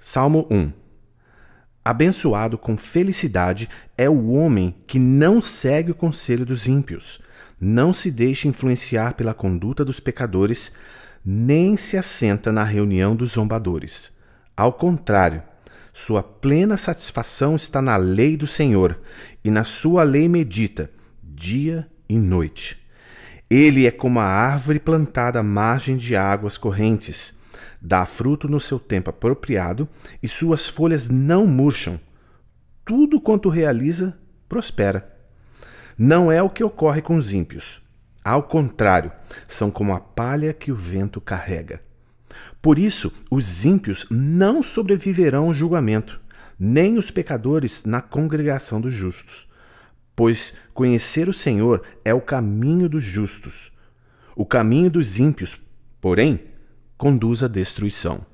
Salmo 1 Abençoado com felicidade é o homem que não segue o conselho dos ímpios, não se deixa influenciar pela conduta dos pecadores, nem se assenta na reunião dos zombadores. Ao contrário, sua plena satisfação está na lei do Senhor, e na sua lei medita, dia e noite. Ele é como a árvore plantada à margem de águas correntes dá fruto no seu tempo apropriado e suas folhas não murcham. Tudo quanto realiza prospera. Não é o que ocorre com os ímpios. Ao contrário, são como a palha que o vento carrega. Por isso, os ímpios não sobreviverão ao julgamento, nem os pecadores na congregação dos justos. Pois conhecer o Senhor é o caminho dos justos. O caminho dos ímpios, porém, conduz à destruição.